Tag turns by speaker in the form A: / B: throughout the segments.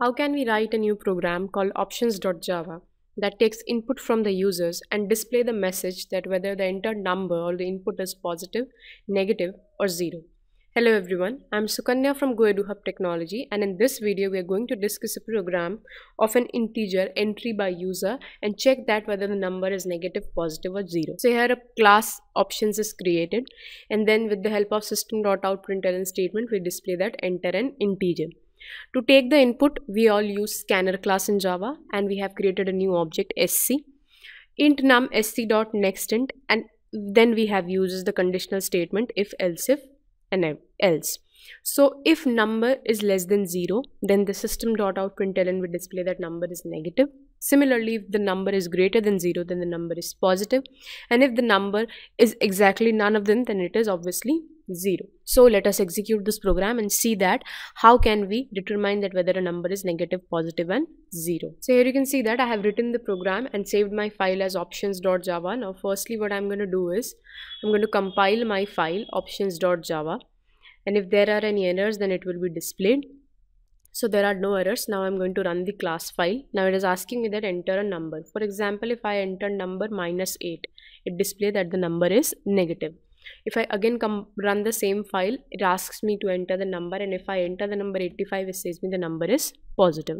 A: How can we write a new program called options.java that takes input from the users and display the message that whether the entered number or the input is positive, negative or zero. Hello everyone, I'm Sukanya from Goedu Hub Technology and in this video we are going to discuss a program of an integer entry by user and check that whether the number is negative, positive or zero. So here a class options is created and then with the help of System.out.println statement we display that enter an integer. To take the input, we all use scanner class in Java and we have created a new object sc. int num sc.nextint and then we have uses the conditional statement if else if and else. So if number is less than 0, then the system.out.println will display that number is negative. Similarly, if the number is greater than 0, then the number is positive. And if the number is exactly none of them, then it is obviously 0. So let us execute this program and see that how can we determine that whether a number is negative, positive and 0. So here you can see that I have written the program and saved my file as options.java. Now firstly what I'm going to do is I'm going to compile my file options.java and if there are any errors then it will be displayed. So there are no errors. Now I'm going to run the class file. Now it is asking me that enter a number. For example if I enter number minus 8 it displays that the number is negative if I again come run the same file it asks me to enter the number and if I enter the number 85 it says me the number is positive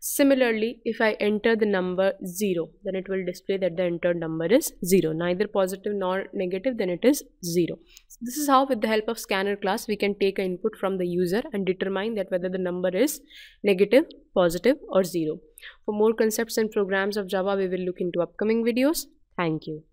A: similarly if I enter the number 0 then it will display that the entered number is 0 neither positive nor negative then it is 0 so this is how with the help of scanner class we can take an input from the user and determine that whether the number is negative positive or 0 for more concepts and programs of Java we will look into upcoming videos thank you